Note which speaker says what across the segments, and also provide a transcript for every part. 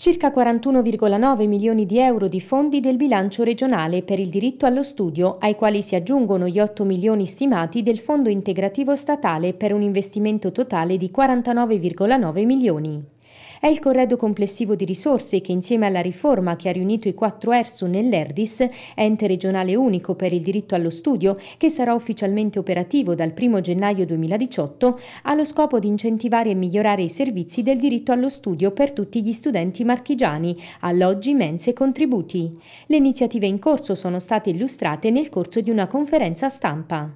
Speaker 1: circa 41,9 milioni di euro di fondi del bilancio regionale per il diritto allo studio, ai quali si aggiungono gli 8 milioni stimati del Fondo integrativo statale per un investimento totale di 49,9 milioni. È il corredo complessivo di risorse che insieme alla riforma che ha riunito i quattro ERSU nell'ERDIS, ente regionale unico per il diritto allo studio, che sarà ufficialmente operativo dal 1 gennaio 2018, ha lo scopo di incentivare e migliorare i servizi del diritto allo studio per tutti gli studenti marchigiani, alloggi, mense e contributi. Le iniziative in corso sono state illustrate nel corso di una conferenza stampa.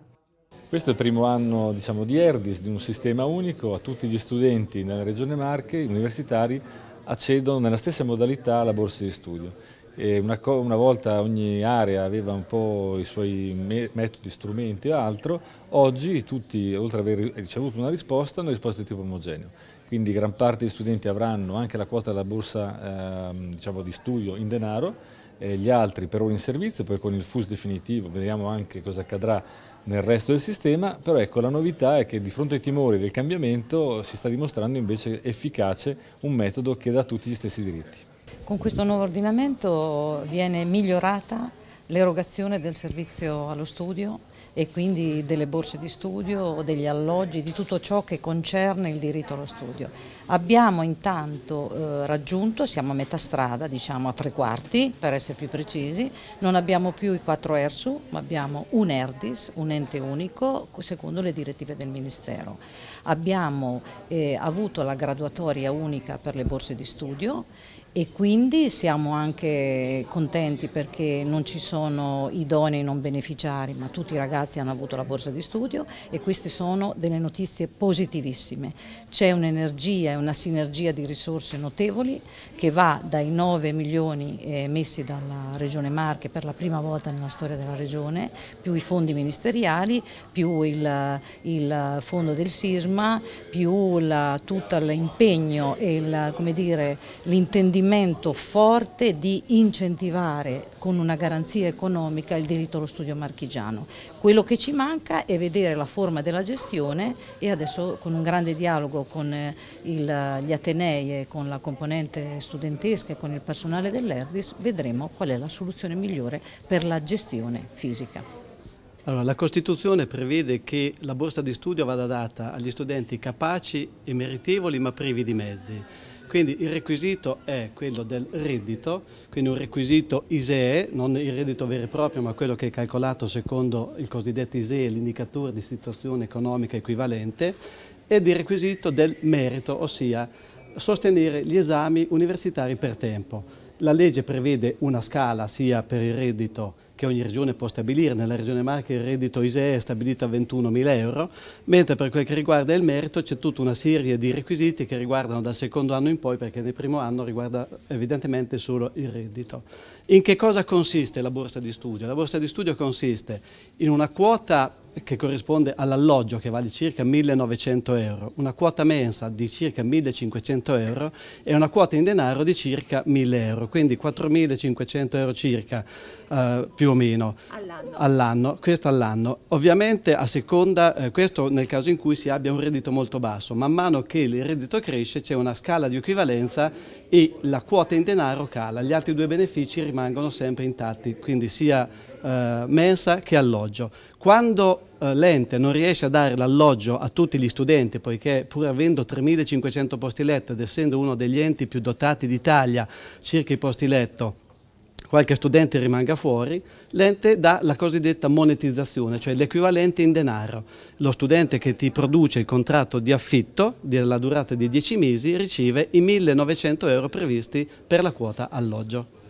Speaker 2: Questo è il primo anno diciamo, di ERDIS, di un sistema unico, a tutti gli studenti nella Regione Marche, universitari, accedono nella stessa modalità alla borsa di studio. Una, una, volta ogni area aveva un po' i suoi me metodi, strumenti e altro, oggi tutti, oltre ad aver ricevuto una risposta, hanno risposto di tipo omogeneo. Quindi gran parte degli studenti avranno anche la quota della borsa eh, diciamo di studio in denaro, eh, gli altri per ora in servizio, poi con il FUS definitivo vediamo anche cosa accadrà nel resto del sistema, però ecco la novità è che di fronte ai timori del cambiamento si sta dimostrando invece efficace un metodo che dà tutti gli stessi diritti.
Speaker 3: Con questo nuovo ordinamento viene migliorata l'erogazione del servizio allo studio e quindi delle borse di studio, degli alloggi, di tutto ciò che concerne il diritto allo studio. Abbiamo intanto eh, raggiunto, siamo a metà strada, diciamo a tre quarti per essere più precisi, non abbiamo più i quattro ERSU ma abbiamo un ERDIS, un ente unico secondo le direttive del Ministero. Abbiamo eh, avuto la graduatoria unica per le borse di studio e quindi siamo anche contenti perché non ci sono idonei non beneficiari, ma tutti i ragazzi hanno avuto la borsa di studio e queste sono delle notizie positivissime. C'è un'energia e una sinergia di risorse notevoli che va dai 9 milioni eh, messi dalla Regione Marche per la prima volta nella storia della Regione, più i fondi ministeriali, più il, il fondo del sisma, più la, tutto l'impegno e l'intendimento movimento forte di incentivare con una garanzia economica il diritto allo studio marchigiano. Quello che ci manca è vedere la forma della gestione e adesso con un grande dialogo con eh, il, gli Atenei e con la componente studentesca e con il personale dell'Erdis vedremo qual è la soluzione migliore per la
Speaker 4: gestione fisica. Allora, la Costituzione prevede che la borsa di studio vada data agli studenti capaci e meritevoli ma privi di mezzi. Quindi il requisito è quello del reddito, quindi un requisito ISEE, non il reddito vero e proprio, ma quello che è calcolato secondo il cosiddetto ISEE, l'indicatore di situazione economica equivalente, ed il requisito del merito, ossia sostenere gli esami universitari per tempo. La legge prevede una scala sia per il reddito che ogni regione può stabilire. Nella regione Marche il reddito ISEE è stabilito a 21.000 euro, mentre per quel che riguarda il merito c'è tutta una serie di requisiti che riguardano dal secondo anno in poi, perché nel primo anno riguarda evidentemente solo il reddito. In che cosa consiste la borsa di studio? La borsa di studio consiste in una quota che corrisponde all'alloggio che vale circa 1900 euro, una quota mensa di circa 1500 euro e una quota in denaro di circa 1000 euro, quindi 4500 euro circa eh, più o meno all'anno. All questo all'anno. Ovviamente a seconda, eh, questo nel caso in cui si abbia un reddito molto basso, man mano che il reddito cresce c'è una scala di equivalenza e la quota in denaro cala, gli altri due benefici rimangono sempre intatti, quindi sia eh, mensa che alloggio. Quando eh, l'ente non riesce a dare l'alloggio a tutti gli studenti, poiché pur avendo 3.500 posti letto ed essendo uno degli enti più dotati d'Italia circa i posti letto, qualche studente rimanga fuori, l'ente dà la cosiddetta monetizzazione, cioè l'equivalente in denaro. Lo studente che ti produce il contratto di affitto della durata di 10 mesi riceve i 1900 euro previsti per la quota alloggio.